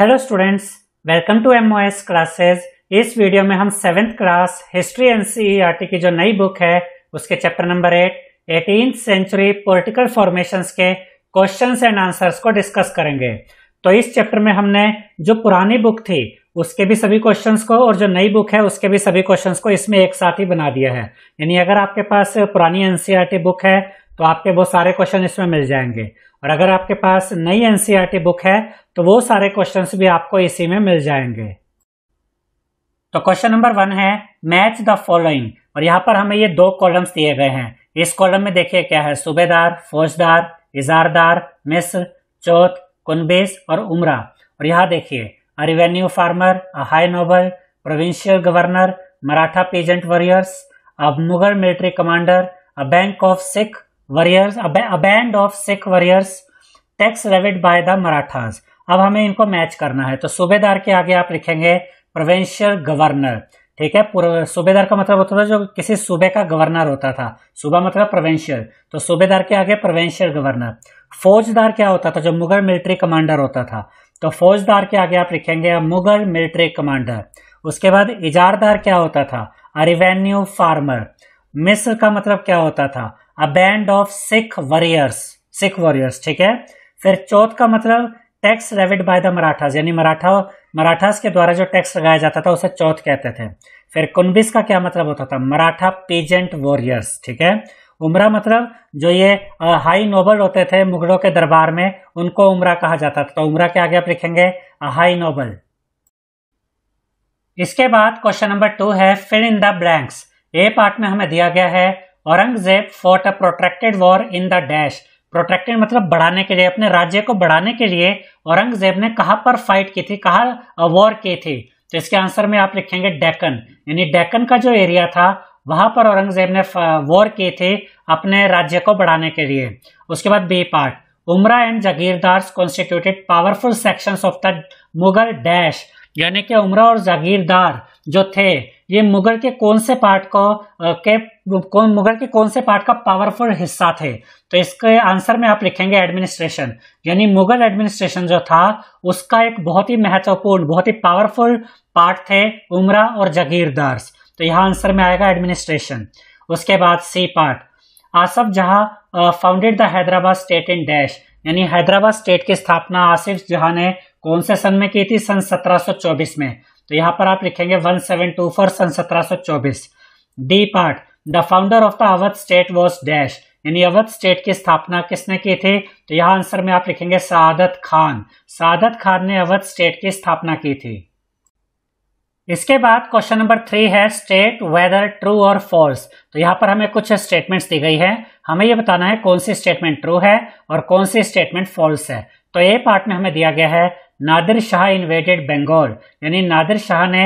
Hello students welcome to M classes इस video में हम सेवेंथ क्लास हिस्ट्री एनसीईआरटी की जो नई बुक है उसके chapter number eight eighteen century political formations के क्वेश्चंस एंड आंसर्स को डिस्कस करेंगे तो इस चैप्टर में हमने जो पुरानी बुक थी उसके भी सभी क्वेश्चंस को और जो नई बुक है उसके भी सभी क्वेश्चंस को इसमें एक साथ ही बना दिया है यानी अगर आपके पास पुरानी एनसीईआरटी बुक e है तो आपके वो सारे क्वेश्चन इसमें मिल जाएंगे और अगर आपके पास नई एनसीईआरटी बुक e है तो वो सारे क्वेश्चंस भी आपको इसी में मिल जाएंगे तो क्वेश्चन नंबर वन है मैच द फॉलोइंग और यहाँ पर हमें ये दो कॉलम्स दिए गए हैं इस कॉलम में देखिए क्या है सूबेदार फौजदार इजारदार मिस्र चौथ कुनबेस और उमरा और यहाँ देखिए a revenue farmer a high noble provincial governor Maratha peasant warriors अब Mughal military commander a band of Sikh warriors, a band of Sikh band tax Sikh by the Marathas अब हमें इनको मैच करना है तो सूबेदार के आगे आप लिखेंगे प्रोवेंशियल गवर्नर ठीक है सूबेदार का मतलब होता था जो किसी सूबे का गवर्नर होता था सूबा मतलब प्रोवेंशियल तो सूबेदार के आगे प्रोवेंशियल गवर्नर फौजदार क्या होता था जो मुगल मिलिट्री कमांडर होता था तो फौजदार के आगे आप लिखेंगे मुगल मिलिट्री कमांडर उसके बाद इजारदार क्या होता था रिवेन्यू फार्मर मिस्र का मतलब क्या होता था a band of Sikh warriors Sikh warriors ठीक है फिर चौथ का मतलब tax levied by the Marathas यानी मराठा मराठास के द्वारा जो टैक्स लगाया जाता था उसे चौथ कहते थे फिर कुनबिस का क्या मतलब होता था मराठा पेजेंट वॉरियर्स ठीक है उमरा मतलब जो ये हाई नोबल होते थे मुगलों के दरबार में उनको उमरा कहा जाता था तो उमरा के आगे आप लिखेंगे हाई नोबल इसके बाद क्वेश्चन नंबर टू है fill in the blanks A part में हमें दिया गया है Aurangzeb fought a protracted war in the dash protected मतलब बढ़ाने के लिए अपने राज्य को बढ़ाने के लिए औरंगजेब ने कहाँ पर फाइट की थी कहाँ वॉर की थी तो इसके आंसर में आप लिखेंगे डेकन यानी डेकन का जो एरिया था वहां पर औरंगजेब ने वॉर किए थे अपने राज्य को बढ़ाने के लिए उसके बाद बी पार्ट उमरा एंड जागीरदार constituted powerful sections of the Mughal dash यानी कि उमरा और जागीरदार जो थे ये मुगल के कौन से पार्ट को के कौन मुगल के कौन से पार्ट का पावरफुल हिस्सा थे तो इसके आंसर में आप लिखेंगे एडमिनिस्ट्रेशन यानी मुगल एडमिनिस्ट्रेशन जो था उसका एक बहुत ही महत्वपूर्ण बहुत ही पावरफुल पार्ट थे उमरा और जागीरदार्स तो यहाँ आंसर में आएगा एडमिनिस्ट्रेशन उसके बाद सी part Asaf Jah founded the Hyderabad state in dash यानी हैदराबाद स्टेट की स्थापना आसिफ जहां ने कौन से सन में की थी सन 1724 में तो यहाँ पर आप लिखेंगे वन सेवन टू फोर सन सत्रह सौ चौबीस D part the founder of the Awadh state was dash यानी अवध स्टेट की स्थापना किसने की थी तो यहाँ आंसर में आप लिखेंगे सादत खान सादत खान ने अवध स्टेट की स्थापना की थी इसके बाद क्वेश्चन नंबर थ्री है स्टेट वेदर ट्रू और फॉल्स तो यहाँ पर हमें कुछ स्टेटमेंट्स दी गई है हमें ये बताना है कौन सी स्टेटमेंट ट्रू है और कौन सी स्टेटमेंट फॉल्स है तो ए पार्ट में हमें दिया गया है नादिर शाह इन्वेटेड बंगाल यानी नादिर शाह ने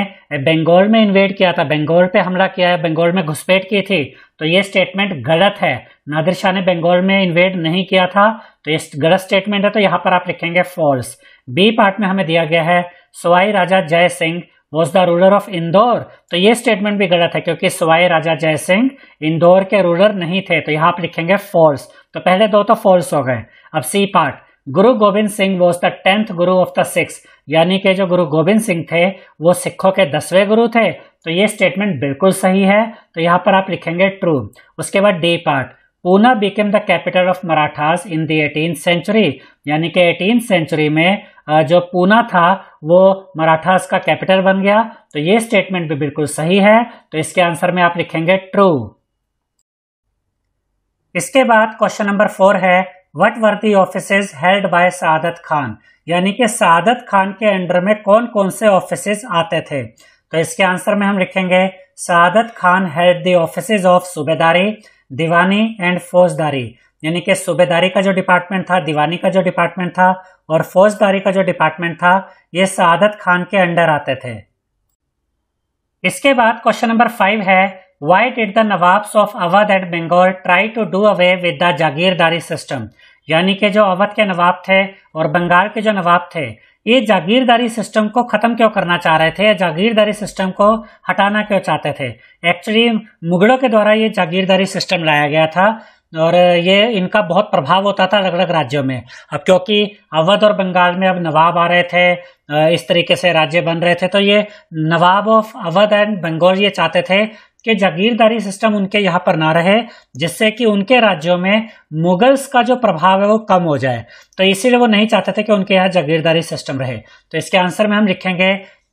बंगाल में इन्वेड किया था बंगाल पे हमला किया है बंगाल में घुसपैठ की थी तो ये स्टेटमेंट गलत है नादिर शाह ने बंगाल में इन्वेड नहीं किया था तो ये गलत स्टेटमेंट है तो यहाँ पर आप लिखेंगे फॉल्स बी पार्ट में हमें दिया गया है Sawai Raja Jai Singh was the ruler of Indore तो ये स्टेटमेंट भी गलत है क्योंकि सवाई राजा जय सिंह इंदौर के रूलर नहीं थे तो यहाँ आप लिखेंगे फॉल्स तो पहले दो तो फॉल्स हो गए अब C part Guru Gobind Singh was the tenth guru of the Sikhs यानी कि जो गुरु गोविंद सिंह थे वो सिखों के दसवें गुरु थे तो ये स्टेटमेंट बिल्कुल सही है तो यहाँ पर आप लिखेंगे ट्रू उसके बाद D part Poona became the capital of Marathas in the eighteen century यानी कि एटीन सेंचुरी में जो पूना था वो मराठास का कैपिटल बन गया तो ये स्टेटमेंट भी बिल्कुल सही है तो इसके आंसर में आप लिखेंगे ट्रू इसके बाद क्वेश्चन नंबर फोर है what were the office held by Saadat Khan यानी कि सादत खान के अंडर में कौन कौन से ऑफिस आते थे तो इसके आंसर में हम लिखेंगे Saadat Khan held the office of सूबेदारी दीवानी एंड फौजदारी यानी कि सूबेदारी का जो डिपार्टमेंट था दीवानी का जो डिपार्टमेंट था और फौजदारी का जो डिपार्टमेंट था ये सादत खान के अंडर आते थे इसके बाद क्वेश्चन नंबर फाइव है Why did the Nawabs of Awadh and Bengal try to do away with the जागीरदारी सिस्टम यानी कि जो अवध के नवाब थे और बंगाल के जो नवाब थे ये जागीरदारी सिस्टम को ख़त्म क्यों करना चाह रहे थे जागीरदारी सिस्टम को हटाना क्यों चाहते थे एक्चुअली मुगलों के द्वारा ये जागीरदारी सिस्टम लाया गया था और ये इनका बहुत प्रभाव होता था अलग अलग राज्यों में अब क्योंकि अवध और बंगाल में अब नवाब आ रहे थे इस तरीके से राज्य बन रहे थे तो ये नवाब ऑफ अवध एंड बंगाल ये चाहते थे कि जागीरदारी सिस्टम उनके यहाँ पर ना रहे जिससे कि उनके राज्यों में मुगल्स का जो प्रभाव है वो कम हो जाए तो इसीलिए वो नहीं चाहते थे कि उनके यहाँ जागीरदारी सिस्टम रहे तो इसके आंसर में हम लिखेंगे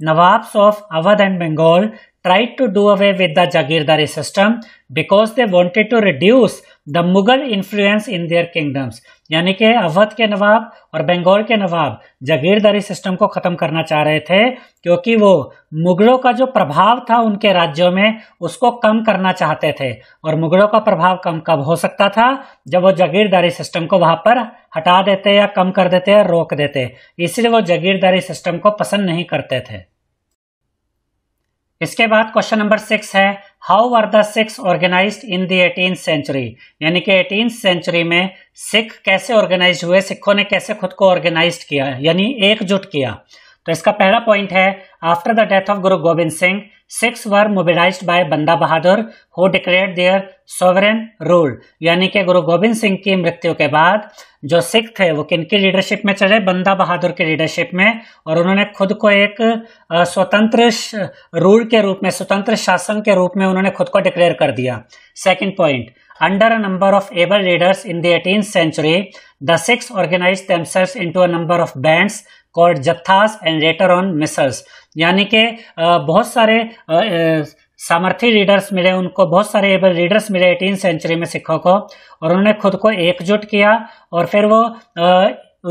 Nawabs of Awadh and Bengal tried to do away with the जागीरदारी system because they wanted to reduce the Mughal influence in their kingdoms यानी कि अवध के नवाब और बंगाल के नवाब जागीरदारी सिस्टम को ख़त्म करना चाह रहे थे क्योंकि वो मुगलों का जो प्रभाव था उनके राज्यों में उसको कम करना चाहते थे और मुगलों का प्रभाव कम कब हो सकता था जब वो जागीरदारी सिस्टम को वहाँ पर हटा देते या कम कर देते या रोक देते इसलिए वो जागीरदारी सिस्टम को पसंद नहीं करते थे इसके बाद क्वेश्चन नंबर सिक्स है how are the Sikhs organise in the eighteen century यानी कि एटीन सेंचुरी में सिख कैसे ऑर्गेनाइज हुए सिखों ने कैसे खुद को ऑर्गेनाइज किया यानी एकजुट किया तो इसका पहला पॉइंट है after the death of Guru Gobind Singh Sikhs were mobilise by Banda Bahadur हो डिक्लेयर देयर सोवरेन रूल यानी कि गुरु गोविंद सिंह की मृत्यु के बाद जो सिख थे वो किनकी लीडरशिप में चले बंदा बहादुर के लीडरशिप में और उन्होंने खुद को एक स्वतंत्र रूल के रूप में स्वतंत्र शासन के रूप में उन्होंने खुद को डिक्लेयर कर दिया second point Under a number of able leaders in the 18th century, the Sikhs organized themselves into a number of bands called Jathas and later on missiles. यानी कि बहुत सारे सामर्थी लीडर्स मिले उनको बहुत सारे एबल लीडर्स मिले एटीन सेंचुरी में सिखों को और उन्होंने खुद को एकजुट किया और फिर वो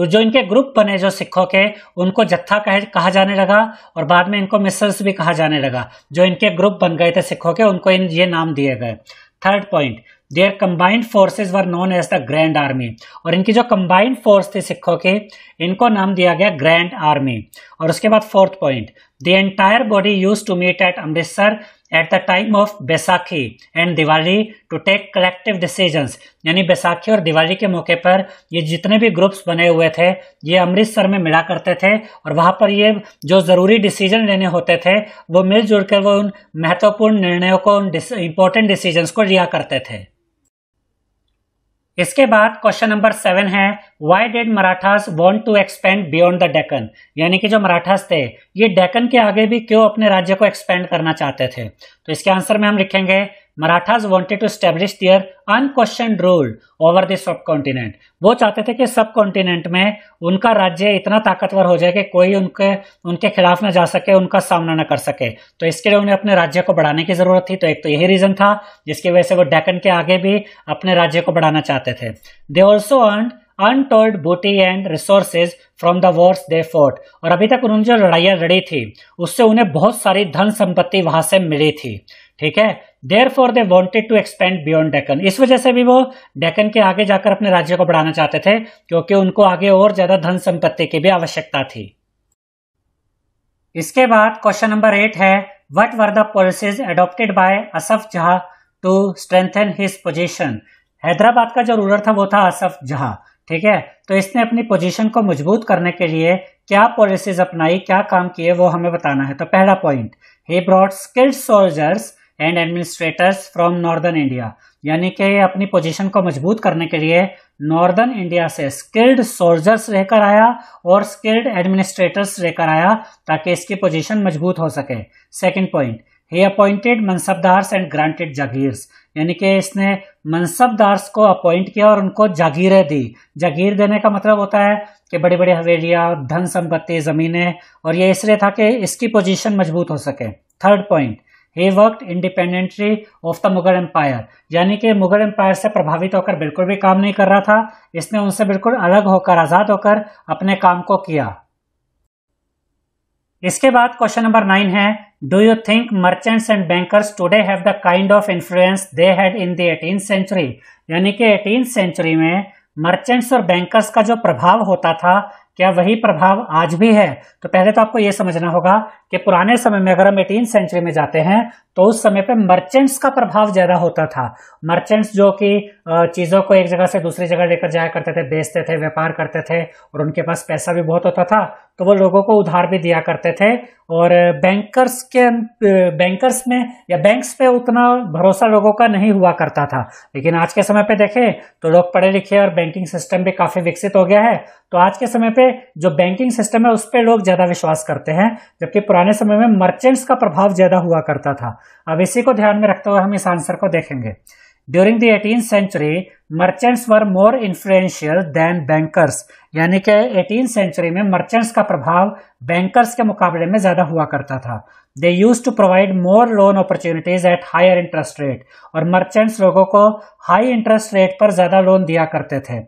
जो इनके ग्रुप बने जो सिखों के उनको जत्था कह, कहा जाने लगा और बाद में इनको मिसल्स भी कहा जाने लगा जो इनके ग्रुप बन गए थे सिखों के उनको इन ये नाम दिए गए third point their combined forces were known as the grand army और इनकी जो कंबाइंड फोर्स थी सिखों के इनको नाम दिया गया ग्रैंड आर्मी और उसके बाद fourth point the entire body use to meet at Amritsar at the time of Baisakhi and Diwali to take collective decisions यानी बैसाखी और दिवाली के मौके पर ये जितने भी ग्रुप्स बने हुए थे ये अमृतसर में मिला करते थे और वहाँ पर ये जो ज़रूरी डिसीजन लेने होते थे वो मिलजुल कर वो उन महत्वपूर्ण निर्णयों को उन इम्पोर्टेंट डिसीजंस को लिया करते थे इसके बाद क्वेश्चन नंबर सेवन है why did Marathas want to expand beyond the Deccan यानी कि जो मराठास थे ये डेकन के आगे भी क्यों अपने राज्य को एक्सपेंड करना चाहते थे तो इसके आंसर में हम लिखेंगे Marathas wanted to establish their unquestion rule over the subcontinent वो चाहते थे कि सब कॉन्टिनेंट में उनका राज्य इतना ताकतवर हो जाए कि कोई उनके उनके खिलाफ ना जा सके उनका सामना ना कर सके तो इसके लिए उन्हें अपने राज्य को बढ़ाने की ज़रूरत थी तो एक तो यही रीज़न था जिसकी वजह से वो डेकन के आगे भी अपने राज्य को बढ़ाना चाहते थे they also earn untold booty and resources from the wars they fought और अभी तक उन्होंने जो लड़ाइयाँ लड़ी थी उससे उन्हें बहुत सारी धन संपत्ति वहाँ से मिली थी ठीक है therefore they wanted to expand beyond Deccan इस वजह से भी वो डेकन के आगे जाकर अपने राज्य को बढ़ाना चाहते थे क्योंकि उनको आगे और ज़्यादा धन संपत्ति की भी आवश्यकता थी इसके बाद क्वेश्चन नंबर एट है what were the policies adopted by Asaf Jah to strengthen his position Hyderabad का जो रूलर था वो था असफ जहा ठीक है तो इसने अपनी पोजीशन को मजबूत करने के लिए क्या पॉलिसीज अपनाई क्या काम किए वो हमें बताना है तो पहला पॉइंट ही brought skilled soldiers and administrators from northern India यानी कि अपनी पोजीशन को मजबूत करने के लिए नॉर्दर्न इंडिया से स्किल्ड सोल्जर्स लेकर आया और स्किल्ड एडमिनिस्ट्रेटर्स लेकर आया ताकि इसकी पोजीशन मजबूत हो सके second point he appointed mansabdars and granted jagirs यानी कि इसने मनसबदार्स को अपॉइंट किया और उनको जागीरें दी जागीर देने का मतलब होता है कि बड़ी बड़ी हवेलियाँ धन संपत्ति ज़मीनें और ये इसलिए था कि इसकी पोजीशन मजबूत हो सके third point he work independently of the Mughal empire यानी कि मुगल एम्पायर से प्रभावित होकर बिल्कुल भी काम नहीं कर रहा था इसने उनसे बिल्कुल अलग होकर आज़ाद होकर अपने काम को किया इसके बाद क्वेश्चन नंबर नाइन है do you think merchants and bankers today have the kind of influence they had in the century यानी कि एटीन सेंचुरी में मर्चेंट्स और बैंकर्स का जो प्रभाव होता था क्या वही प्रभाव आज भी है तो पहले तो आपको यह समझना होगा कि पुराने समय में अगर हम एटीन सेंचुरी में जाते हैं तो उस समय पे मर्चेंट्स का प्रभाव ज्यादा होता था मर्चेंट्स जो कि चीज़ों को एक जगह से दूसरी जगह लेकर जाया करते थे बेचते थे व्यापार करते थे और उनके पास पैसा भी बहुत होता था तो वो लोगों को उधार भी दिया करते थे और बैंकर्स के बैंकर्स में या बैंक्स पे उतना भरोसा लोगों का नहीं हुआ करता था लेकिन आज के समय पे देखें तो लोग पढ़े लिखे और बैंकिंग सिस्टम भी काफ़ी विकसित हो गया है तो आज के समय पे जो बैंकिंग सिस्टम है उस पर लोग ज़्यादा विश्वास करते हैं जबकि पुराने समय में मर्चेंट्स का प्रभाव ज़्यादा हुआ करता था अब इसी को ध्यान में रखते हुए हम इस आंसर को देखेंगे during the eighteen century merchants were more influential than bankers यानी कि एटीन सेंचुरी में मर्चेंट्स का प्रभाव बैंकर्स के मुकाबले में ज़्यादा हुआ करता था they used to provide more loan opportunities at higher interest rate और मर्चेंट्स लोगों को हाई इंटरेस्ट रेट पर ज़्यादा लोन दिया करते थे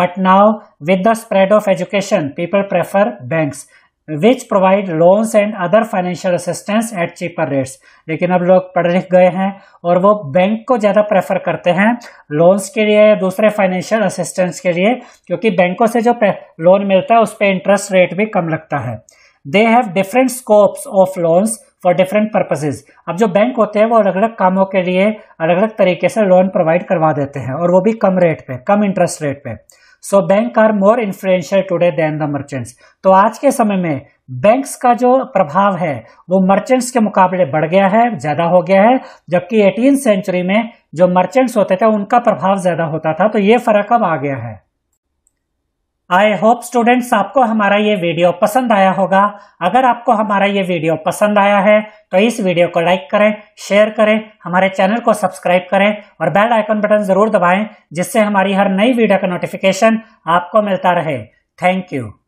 but now with the spread of education people prefer banks which provide loans and other financial assistance at cheaper rates लेकिन अब लोग पढ़ लिख गए हैं और वो बैंक को ज़्यादा प्रेफर करते हैं लोन्स के लिए या दूसरे फाइनेंशियल असिस्टेंस के लिए क्योंकि बैंकों से जो लोन मिलता है उस पर इंटरेस्ट रेट भी कम लगता है they have different scopes of loans for different purposes अब जो बैंक होते हैं वो अलग अलग कामों के लिए अलग अलग तरीके से लोन प्रोवाइड करवा देते हैं और वो भी कम रेट पर कम इंटरेस्ट रेट पर so bank are more influential today than the merchants तो आज के समय में बैंक्स का जो प्रभाव है वो मर्चेंट्स के मुकाबले बढ़ गया है ज़्यादा हो गया है जबकि एटीन सेंचुरी में जो मर्चेंट्स होते थे उनका प्रभाव ज़्यादा होता था तो ये फर्क अब आ गया है आई होप स्टूडेंट्स आपको हमारा ये वीडियो पसंद आया होगा अगर आपको हमारा ये वीडियो पसंद आया है तो इस वीडियो को लाइक करें शेयर करें हमारे चैनल को सब्सक्राइब करें और बेल आइकन बटन ज़रूर दबाएं जिससे हमारी हर नई वीडियो का नोटिफिकेशन आपको मिलता रहे थैंक यू